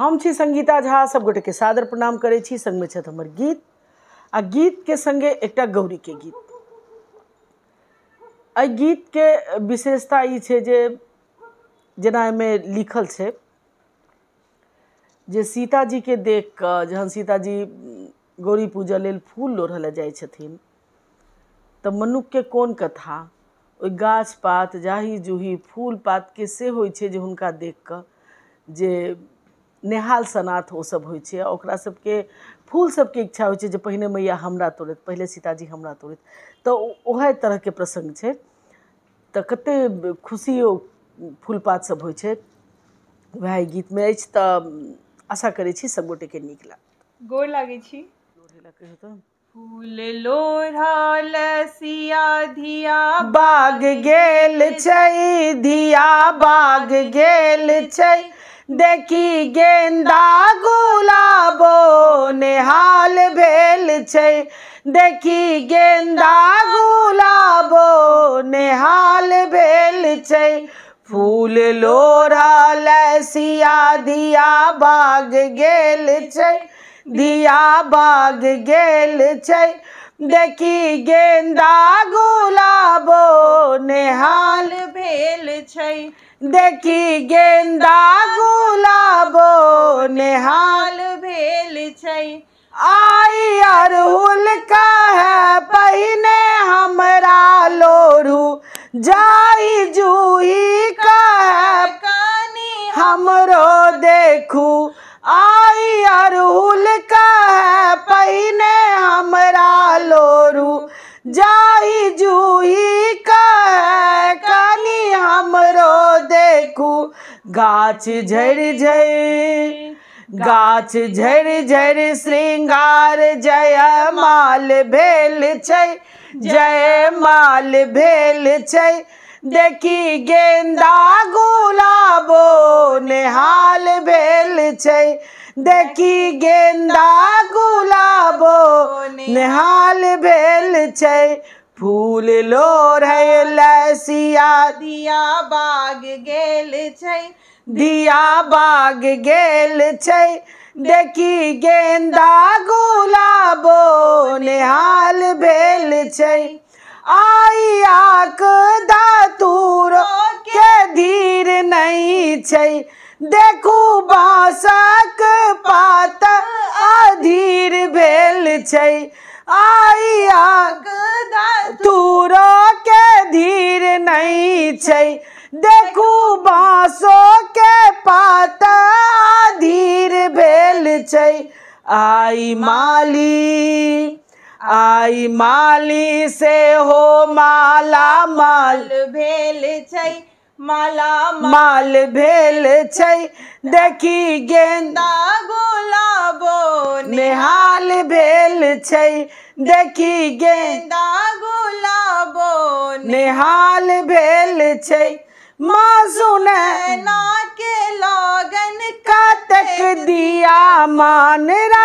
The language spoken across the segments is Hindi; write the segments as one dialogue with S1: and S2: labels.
S1: हम छी संगीता झा सब गोटे के सादर प्रणाम करे छी में छत हमर गीत आ संगे एक गौरी के गीत अ गीत के विशेषता ई छे जे जेना एहिमे लिखल छे जे के देख कऽ जहन सीताजी गौरी पूजा लेल फूल लोढ़ल लए छथिन छथिन मनुख के कोन कथा ओहि गाछ पात जाही जूही फूल के से होइ छे जे हुनका देख कऽ जे नेहाल सनाथ ओसभ होइ छै ओकरा सभके फूल सभके इच्छा होइ छै जे पहिने मैया हमरा तोड़ैत पहिले सीताजी हमरा तोड़ैत तऽ ओहे के प्रसंग छै तो कतेक खुशी ओ फूल पात सभ होइ छै उएह गीतमे अछि तऽ आशा करै छी सभगोटेके नीक लागत गोर लागै छी
S2: फूल लोढ़ल सिया धिया बाग गेल छै धिया बाग गेल छै देखी गेंदा गुलाबो नेहाल भेल छे देखी गेंदा गुलाबो नेहाल भेल छे फूल लोरा सिया दिया बाग गेल छे दिया बाग गेल छे देखी गेंदा गुलाबो नेहाल भेल छे देखी गेंदा जाई जूही का कहानी हमरो देखू आई अरहुल का है पहिने हमरा लोरू जाई जूही का है कहानी हमरो देखू गाछ झड़ झड़ गाछ झड़ झड़ श्रृंगार जय माल भेल छै जय माल भेल छै देखी गेंदा गुलाबो निहाल भेल छै देखी गेंदा गुलाबो निहाल भेल छै फूल लोर है लसिया दिया बाग गेल छै दिया बाग गेल छै देखी गेंदा गुलाबो निहाल भेल छै आई आक दातूर के धीर नहीं छै देखू बांसक पात अधीर भेल छै आई आक दातूर के धीर नहीं छै देखू बांसो के पात आई माली आई माली से हो माला माल भेल छै माला माल भेल छै देखी गेंदा गुलाबो निहाल भेल छै देखी गेंदा गुलाबो निहाल भेल छै माँ सुने ना के लगन कतक दिया मान रा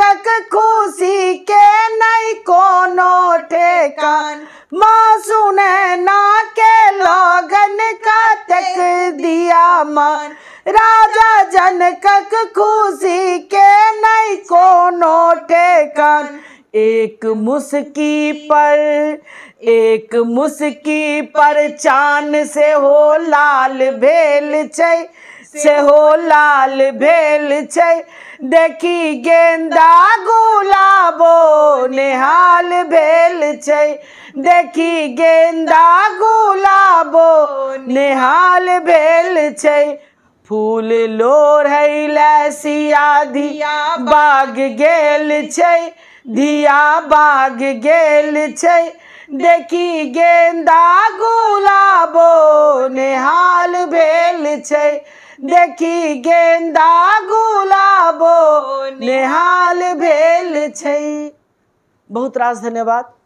S2: कक खुशी के नहीं कोनो ठेकान माँ सुने ना के लोगन का तक दिया मान राजा जन कक खुशी के नहीं कोनो ठेकान एक मुस्की पर एक मुस्की पर चान से हो लाल भेल छ हो लाल भेल छे देखी गेंदा गुलाबो निहाल भेल छे देखी गेंदा गुलाबो निहाल भेल छे फूल लोर है लैसिया दिया बाग गेल छे धिया बाग गेल छे देखी गेंदा गुलाबो निहाल भेल छे देखी गेंदा गुलाबो नेहाल भेल छै
S1: बहुत रास धन्यवाद